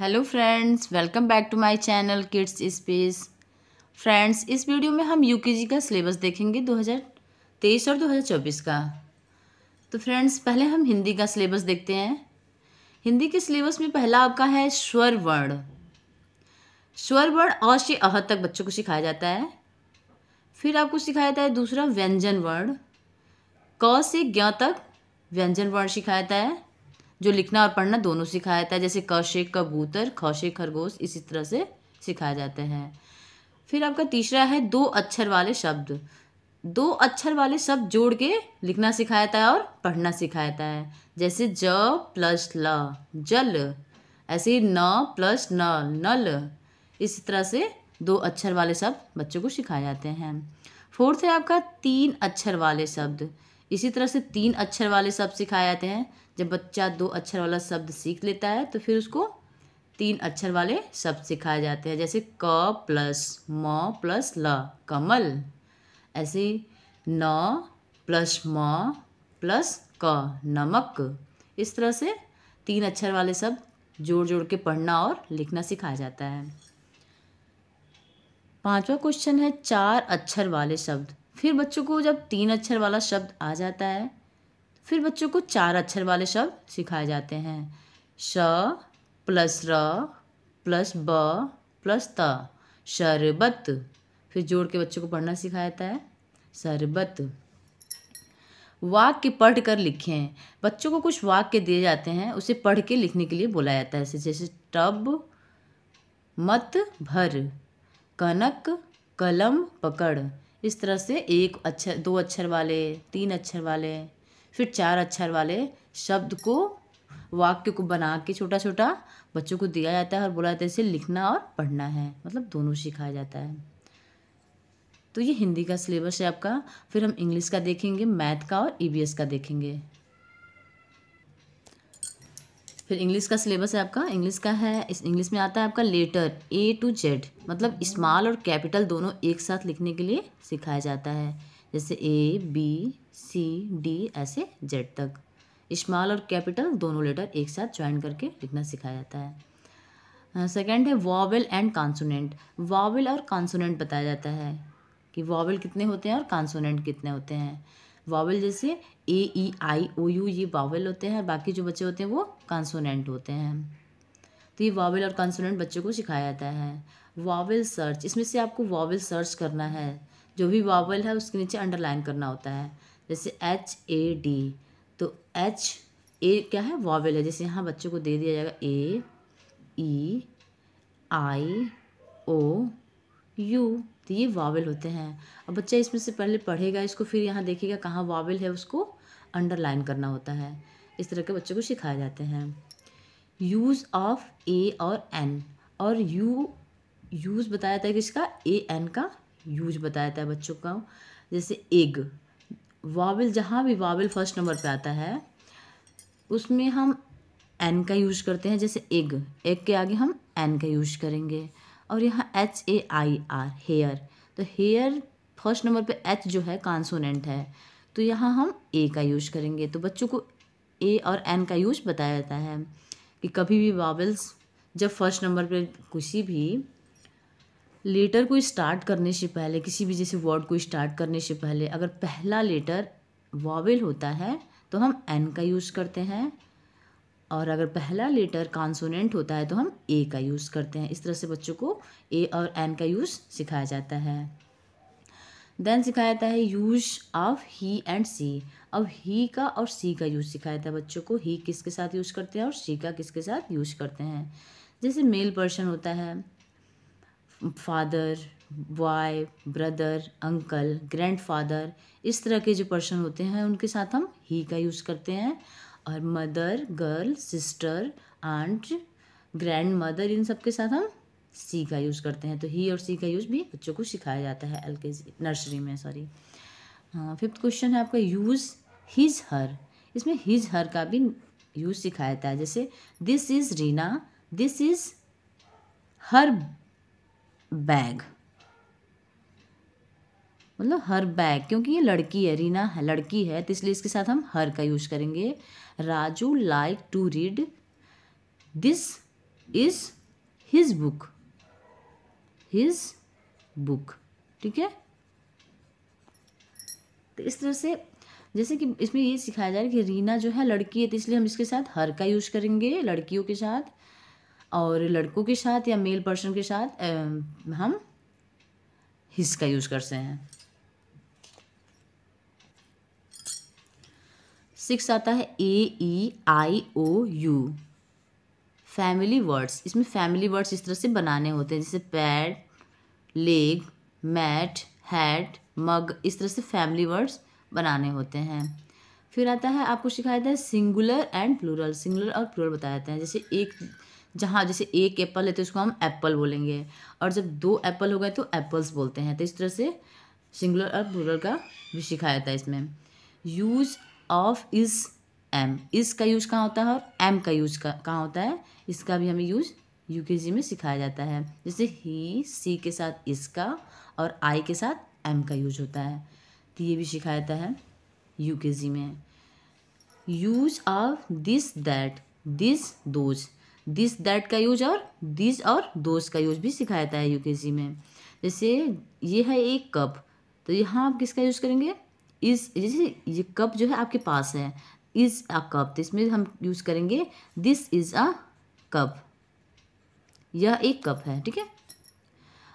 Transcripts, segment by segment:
hello friends welcome back to my channel kids space friends इस video में हम UKG का सिलेबस देखेंगे 2023 और 2024 का तो फ्रेंड्स पहले हम हिंदी का सिलेबस देखते हैं हिंदी के सिलेबस में पहला आपका है स्वर वर्ण स्वर वर्ण अ से अह तक बच्चों को सिखाया जाता है फिर आपको सिखाया जाता है दूसरा व्यंजन वर्ण क से ज्ञ तक व्यंजन वर्ण सिखाया जाता है जो लिखना और पढ़ना दोनों सिखाया जाता है जैसे क से कबूतर ख से खरगोश इसी तरह से सिखाए जाते हैं फिर आपका तीसरा है दो अक्षर वाले शब्द दो अक्षर वाले शब्द जोड़ के लिखना सिखाया जाता है और पढ़ना सिखाया जाता है जैसे ज प्लस ल जल ऐसे ही न प्लस न नल इस तरह से दो अक्षर वाले शब्द बच्चों को सिखाए जाते हैं फोर्थ है आपका तीन अक्षर वाले शब्द इसी तरह से तीन अक्षर वाले शब्द सिखाए जाते हैं जब बच्चा दो अक्षर वाला शब्द सीख लेता है तो फिर उसको तीन अक्षर वाले शब्द सिखाए जाते हैं जैसे क प्लस म प्लस ल कमल ऐसे न प्लस म प्लस क नमक इस तरह से तीन अक्षर वाले शब्द जोड़ जोड़ के पढ़ना और लिखना सिखाया जाता है पांचवा क्वेश्चन है चार अक्षर वाले शब्द फिर बच्चों को जब तीन अक्षर वाला शब्द आ जाता है फिर बच्चों को चार अक्षर वाले शब्द सिखाए जाते हैं श प्लस र प्लस ब प्लस त शरबत फिर जोड़ के बच्चों को पढ़ना सिखाया जाता है शरबत वाक्य पढ़ कर लिखें बच्चों को कुछ वाक्य दिए जाते हैं उसे पढ़ के लिखने के लिए बोला जाता है जैसे टब मत भर कनक कलम पकड़ इस तरह से एक अक्षर दो अक्षर वाले तीन अक्षर वाले फिर चार अक्षर वाले शब्द को वाक्य को बना के छोटा छोटा बच्चों को दिया जाता है और बोला जाता है इसे लिखना और पढ़ना है मतलब दोनों सिखाया जाता है तो ये हिंदी का सिलेबस है आपका फिर हम इंग्लिश का देखेंगे मैथ का और ई e का देखेंगे फिर इंग्लिश का सिलेबस है आपका इंग्लिश का है इस इंग्लिश में आता है आपका लेटर ए टू जेड मतलब स्मॉल और कैपिटल दोनों एक साथ लिखने के लिए सिखाया जाता है जैसे ए बी सी डी ऐसे जेड तक स्मॉल और कैपिटल दोनों लेटर एक साथ ज्वाइन करके लिखना सिखाया जाता है सेकेंड है वॉवल एंड कॉन्सोनेंट वॉवल और कॉन्सोनेंट बताया जाता है कि वॉवल कितने होते हैं और कॉन्सोनेंट कितने होते हैं वावल जैसे ए ई आई ओ यू ये वावल होते हैं बाकी जो बच्चे होते हैं वो कॉन्सोनेंट होते हैं तो ये वावल और कॉन्सोनेंट बच्चों को सिखाया जाता है वावल सर्च इसमें से आपको वावल सर्च करना है जो भी वावल है उसके नीचे अंडरलाइन करना होता है जैसे एच ए डी तो एच ए क्या है वावल है जैसे यहाँ बच्चों को दे दिया जाएगा ए ई आई ओ यू तो ये वावल होते हैं अब बच्चा इसमें से पहले पढ़ेगा इसको फिर यहाँ देखेगा कहाँ वावल है उसको अंडरलाइन करना होता है इस तरह के बच्चों को सिखाए जाते हैं यूज़ ऑफ ए और एन और यू यूज़ बताया था कि इसका ए एन का यूज बताया था बच्चों का जैसे एग वावल जहाँ भी वावल फर्स्ट नंबर पे आता है उसमें हम एन का यूज करते हैं जैसे एग एग के आगे हम एन का यूज करेंगे और यहाँ H A I R hair तो हेयर फर्स्ट नंबर पे एच जो है कॉन्सोनेंट है तो यहाँ हम ए का यूज करेंगे तो बच्चों को ए और एन का यूज बताया जाता है कि कभी भी वावल्स जब फर्स्ट नंबर पे किसी भी लेटर को स्टार्ट करने से पहले किसी भी जैसे वर्ड को स्टार्ट करने से पहले अगर पहला लेटर वावेल होता है तो हम एन का यूज़ करते हैं और अगर पहला लेटर कॉन्सोनेंट होता है तो हम ए का यूज़ करते हैं इस तरह से बच्चों को ए और एन का यूज़ सिखाया जाता है देन सिखाया जाता है use of he and she अब ही का और सी का यूज सिखाया जाता है बच्चों को ही किसके साथ यूज करते हैं और सी का किसके साथ यूज करते हैं जैसे मेल पर्सन होता है father boy brother uncle grandfather इस तरह के जो पर्सन होते हैं उनके साथ हम ही का यूज़ करते हैं और mother girl sister aunt grandmother इन सब के साथ हम सी का यूज़ करते हैं तो ही और सी का यूज़ भी बच्चों को सिखाया जाता है एल के नर्सरी में सॉरी फिफ्थ क्वेश्चन है आपका यूज़ हिज हर इसमें हिज हर का भी यूज़ सिखाया जाता है जैसे this is Reena this is her bag मतलब हर बैग क्योंकि ये लड़की है रीना है लड़की है तो इसलिए इसके साथ हम हर का यूज करेंगे Raju like to read this is his book his book ठीक है तो इस तरह से जैसे कि इसमें ये सिखाया जा रहा है कि रीना जो है लड़की है तो इसलिए हम इसके साथ हर का यूज करेंगे लड़कियों के साथ और लड़कों के साथ या मेल पर्सन के साथ हम हिस का यूज़ करते हैं सिक्स आता है A E I O U family words इसमें फैमिली वर्ड्स इस तरह से बनाने होते हैं जैसे pad leg mat hat mug इस तरह से फैमिली वर्ड्स बनाने होते हैं फिर आता है आपको सिखाया जाता है सिंगुलर एंड प्लूरल सिंगुलर और प्लूरल बताया जाता है जैसे एक जहाँ जैसे एक एप्पल है तो उसको हम एप्पल बोलेंगे और जब दो एप्पल हो गए तो एप्पल्स बोलते हैं तो इस तरह से सिंगुलर और प्लूरल का भी सिखाया जाता है इसमें यूज़ ऑफ इज एम इस का यूज़ कहाँ होता है और एम का यूज कहाँ होता है इसका भी हमें यूज यूकेजी में सिखाया जाता है जैसे ही सी के साथ इसका और आई के साथ एम का यूज होता है तो ये भी सिखाया जाता है यूकेजी में use of this that this those this that का यूज और दिस और दोज का यूज भी सिखाया जाता है यूकेजी में जैसे ये है एक कप तो यहाँ आप किसका यूज़ करेंगे इस जैसे ये कप जो है आपके पास है इज़ अ कप तो इसमें हम यूज़ करेंगे दिस इज़ अ कप यह एक कप है ठीक है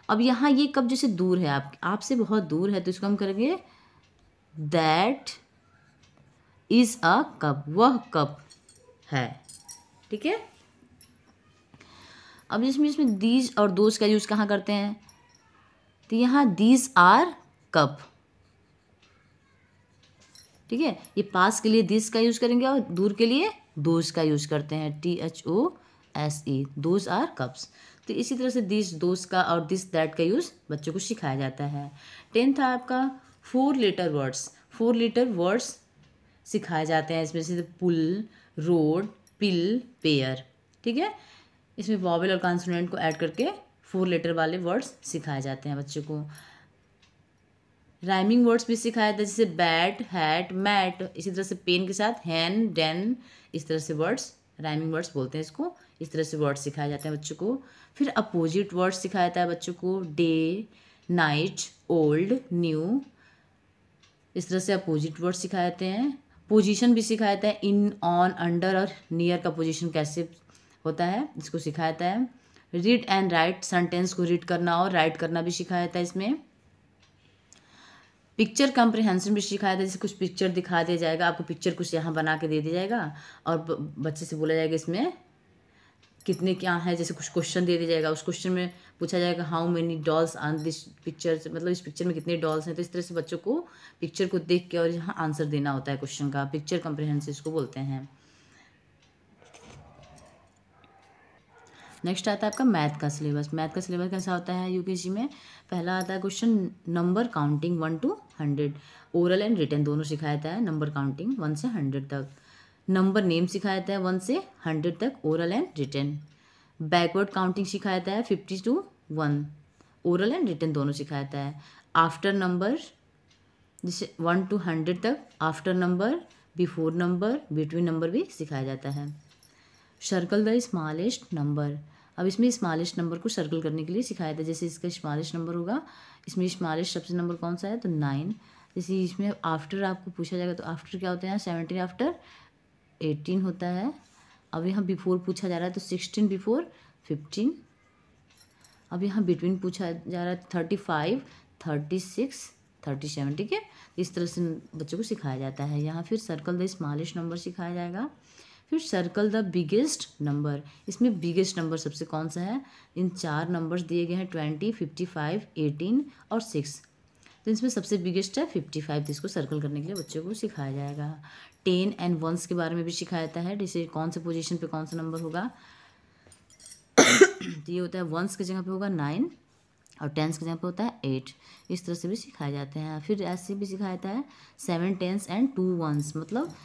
अब यहाँ ये कप जैसे दूर है आप आपसे बहुत दूर है तो इसको हम करेंगे दैट इज़ अ कप वह कप है ठीक है अब इसमें इसमें दीज और दोज का यूज़ कहाँ करते हैं तो यहाँ दीज आर कप ठीक है ये पास के लिए दिस का यूज़ करेंगे और दूर के लिए दोज का यूज़ करते हैं T H O S E those are cups तो इसी तरह से दिस दोज का और दिस दैट का यूज़ बच्चों को सिखाया जाता है टेंथ है आपका four letter words four letter words सिखाए जाते हैं इसमें से पुल रोड पिल पेयर ठीक है इसमें वॉवल और कॉन्सोनेंट को ऐड करके फोर लेटर वाले वर्ड्स सिखाए जाते हैं बच्चों को राइमिंग वर्ड्स भी सिखाया था जैसे बैट हैट मैट इसी तरह से पेन के साथ हैन डेन इस तरह से वर्ड्स राइमिंग वर्ड्स बोलते हैं इसको इस तरह से वर्ड्स सिखाए जाते हैं बच्चों को फिर अपोजिट वर्ड्स सिखाया जाता है बच्चों को डे नाइट ओल्ड न्यू इस तरह से अपोजिट वर्ड्स सिखाए जाते हैं पोजीशन भी सिखाया जाता है इन ऑन अंडर और नियर का पोजीशन कैसे होता है इसको सिखाया जाता है रीड एंड राइट सेंटेंस को रीड करना और राइट करना भी सिखाया जाता है इसमें पिक्चर कॉम्प्रिहेंशन भी सिखाया था जैसे कुछ पिक्चर दिखा दिया जाएगा आपको पिक्चर कुछ यहाँ बना के दे दिया जाएगा और बच्चे से बोला जाएगा इसमें कितने क्या है जैसे कुछ क्वेश्चन दे दिया जाएगा उस क्वेश्चन में पूछा जाएगा how many dolls on this picture मतलब इस पिक्चर में कितने डॉल्स हैं तो इस तरह से बच्चों को पिक्चर को देख के और यहाँ आंसर देना होता है क्वेश्चन का पिक्चर कंप्रिहेंसिव इसको बोलते हैं नेक्स्ट आता है आपका मैथ का सिलेबस मैथ का सिलेबस कैसा होता है यूकेजी में पहला आता है question number counting one to hundred oral and written दोनों सिखाया जाता है नंबर काउंटिंग वन से हंड्रेड तक नंबर नेम सिखाया जाता है वन से हंड्रेड तक oral and written backward counting सिखाया जाता है fifty to one oral and written दोनों सिखाया जाता है आफ्टर नंबर जिसे वन टू हंड्रेड तक after number before number between number भी सिखाया जाता है सर्कल द स्मॉलेस्ट नंबर अब इसमें स्मालिश नंबर को सर्कल करने के लिए सिखाया था जैसे इसका स्मालिश नंबर होगा इसमें स्मालिश सबसे नंबर कौन सा है तो नाइन जैसे इसमें आफ्टर आपको पूछा जाएगा तो आफ्टर क्या होता है यहाँ सेवनटीन आफ्टर एटीन होता है अब यहाँ बिफोर पूछा जा रहा है तो सिक्सटीन बिफोर फिफ्टीन अब यहाँ बिटवीन पूछा जा रहा है thirty five thirty six thirty seven ठीक है इस तरह से बच्चों को सिखाया जाता है यहाँ फिर सर्कल द स्मालिश नंबर सिखाया जाएगा फिर सर्कल द बिगेस्ट नंबर इसमें बिगेस्ट नंबर सबसे कौन सा है इन चार नंबर्स दिए गए हैं ट्वेंटी फिफ्टी फाइव एटीन और सिक्स तो इसमें सबसे बिगेस्ट है फिफ्टी फाइव तो इसको सर्कल करने के लिए बच्चों को सिखाया जाएगा टेन एंड वंस के बारे में भी सिखाया जाता है जैसे कौन से पोजिशन पर कौन सा नंबर होगा तो ये होता है वंस की जगह पर होगा नाइन और टेंस के जगह पे होता है एट इस तरह से भी सिखाए जाते हैं फिर ऐसे भी सिखाया जाता है seven tens and two ones मतलब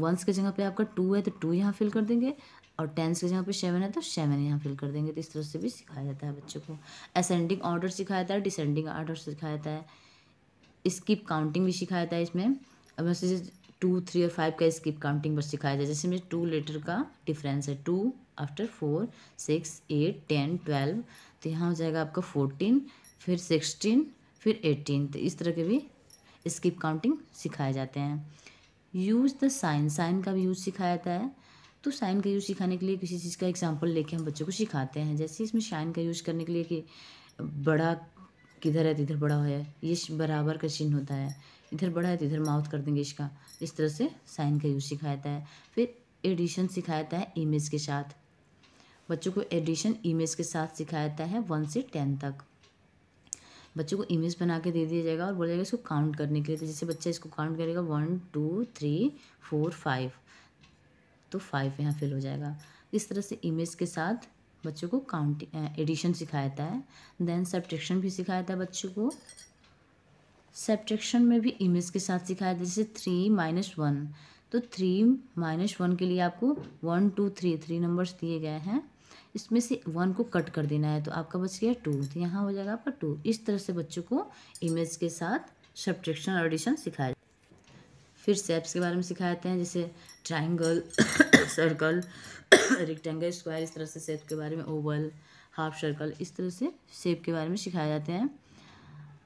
वंस की जगह पे आपका टू है तो टू यहाँ फिल कर देंगे और टेंस की जगह पे सेवन है तो सेवन यहाँ फिल कर देंगे तो इस तरह से भी सिखाया जाता है बच्चों को असेंडिंग ऑर्डर सिखाया जाता है डिसेंडिंग ऑर्डर सिखाया जाता है स्किप काउंटिंग भी सिखाया जाता है इसमें अब जैसे टू थ्री और फाइव का स्किप काउंटिंग बस सिखाया जाता है जैसे मुझे टू लेटर का डिफरेंस है two after four six eight ten twelve तो यहाँ हो जाएगा आपका फोर्टीन फिर सिक्सटीन फिर एटीन तो इस तरह के भी स्किप काउंटिंग सिखाए जाते हैं यूज़ द साइन साइन का भी यूज़ सिखाया जाता है तो साइन का यूज़ सिखाने के लिए किसी चीज़ का एग्जाम्पल लेके हम बच्चों को सिखाते हैं जैसे इसमें साइन का यूज़ करने के लिए कि बड़ा किधर है इधर बड़ा है ये बराबर का चिन्ह होता है इधर बड़ा है तो इधर माउथ कर देंगे इसका इस तरह से साइन का यूज़ सिखाया जाता है फिर एडिशन सिखाया जाता है इमेज के साथ बच्चों को एडिशन इमेज के साथ सिखाया जाता है वन से टेन तक बच्चे को इमेज बना के दे दिया जाएगा और बोला जाएगा इसको काउंट करने के लिए तो जैसे बच्चा इसको काउंट करेगा one two three four five तो फाइव यहाँ फिल हो जाएगा इस तरह से इमेज के साथ बच्चों को काउंट एडिशन सिखाया जाता है देन सब्ट्रैक्शन भी सिखाया जाता है बच्चों को सब्ट्रैक्शन में भी इमेज के साथ सिखाया जाता है जैसे थ्री माइनस वन तो थ्री माइनस वन के लिए आपको one two three three numbers दिए गए हैं इसमें से वन को कट कर देना है तो आपका बच गया टू तो यहाँ हो जाएगा आपका टू इस तरह से बच्चों को इमेज के साथ सब्ट्रेक्शन और एडिशन सिखाया फिर सेप्स के बारे में सिखाए जाते हैं जैसे ट्राइंगल सर्कल रेक्टेंगल स्क्वायर इस तरह से सेप के बारे में ओवल हाफ सर्कल इस तरह से शेप के बारे में सिखाए जाते हैं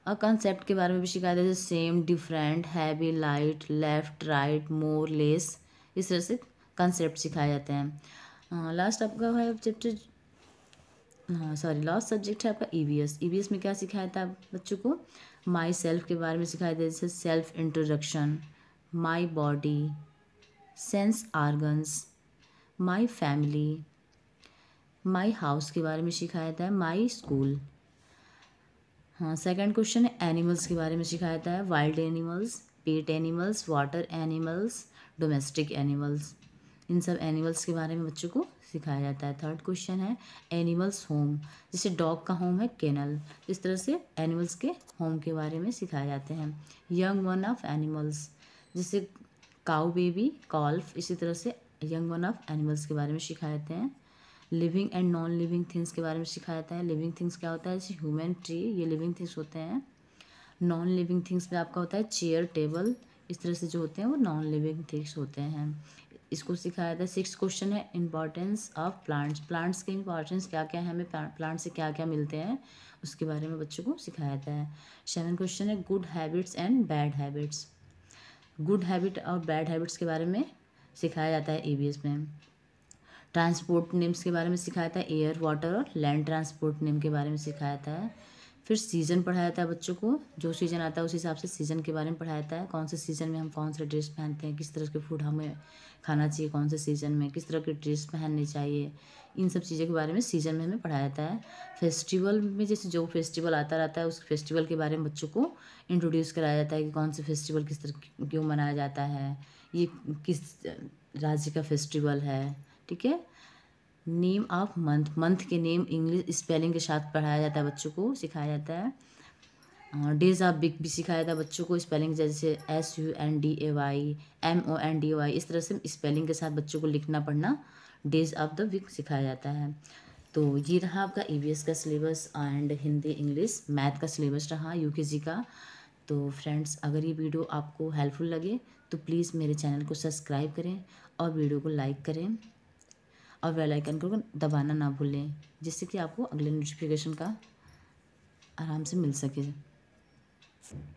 और कंसेप्ट के बारे में भी सिखाया जाता है same different heavy light left right more less इस तरह से कंसेप्ट सिखाए जाते हैं हाँ लास्ट आपका है चैप्टर हाँ सॉरी लास्ट सब्जेक्ट है आपका ईवीएस e ईवीएस e में क्या सिखाया था बच्चों को माई सेल्फ के बारे में सिखाया था जैसे self introduction my body sense organs my family my house के बारे में सिखाया था माई स्कूल हाँ सेकंड क्वेश्चन है एनिमल्स के बारे में सिखाया था wild animals pet animals water animals domestic animals इन सब एनिमल्स के बारे में बच्चों को सिखाया जाता है थर्ड क्वेश्चन है एनिमल्स होम जैसे डॉग का होम है केनल इस तरह से एनिमल्स के होम के बारे में सिखाए जाते हैं यंग वन ऑफ एनिमल्स जैसे काउ बेबी कॉल्फ इसी तरह से यंग वन ऑफ एनिमल्स के बारे में सिखाए जाते हैं living and non living things के बारे में सिखाया जाता है लिविंग थिंग्स क्या होता है जैसे ह्यूमन ट्री ये लिविंग थिंग्स होते हैं नॉन लिविंग थिंग्स में आपका होता है चेयर टेबल इस तरह से जो होते हैं वो नॉन लिविंग थिंग्स होते हैं इसको सिखाया था सिक्स क्वेश्चन है इम्पॉर्टेंस ऑफ प्लांट्स प्लांट्स के इम्पॉर्टेंस क्या क्या है हमें प्लांट्स से क्या क्या मिलते हैं उसके बारे में बच्चों को सिखाया जाता है सेवन क्वेश्चन है good habits and bad habits good habit और बैड हैबिट्स के बारे में सिखाया जाता है ए में ट्रांसपोर्ट नेम्स के बारे में सिखाया था एयर वाटर और लैंड ट्रांसपोर्ट नेम के बारे में सिखाया था फिर सीज़न पढ़ाया जाता है बच्चों को जो सीज़न आता है उस हिसाब से सीज़न के बारे में पढ़ाया जाता है कौन से सीज़न में हम कौन सा ड्रेस पहनते हैं किस तरह के फूड हमें खाना चाहिए कौन से सीज़न में किस तरह की ड्रेस पहननी चाहिए इन सब चीज़ों के बारे में सीज़न में हमें पढ़ाया जाता है फेस्टिवल में जैसे जो फेस्टिवल आता रहता है उस फेस्टिवल के बारे में बच्चों को इंट्रोड्यूस कराया जाता है कि कौन से फेस्टिवल किस तरह क्यों मनाया जाता है ये किस राज्य का फेस्टिवल है ठीक है नेम ऑफ मंथ मंथ के नेम इंग्लिश स्पेलिंग के साथ पढ़ाया जाता है बच्चों को सिखाया जाता है डेज ऑफ बिग भी सिखाया था बच्चों को स्पेलिंग जैसे S U N D A Y M O N D A Y तरह से स्पेलिंग के साथ बच्चों को लिखना पढ़ना डेज ऑफ द वीक सिखाया जाता है तो ये रहा आपका ई e का syllabus and Hindi English math का सिलेबस रहा यू का तो फ्रेंड्स अगर ये वीडियो आपको हेल्पफुल लगे तो प्लीज़ मेरे चैनल को सब्सक्राइब करें और वीडियो को लाइक करें और बेल आइकन को दबाना ना भूलें जिससे कि आपको अगले नोटिफिकेशन का आराम से मिल सके です。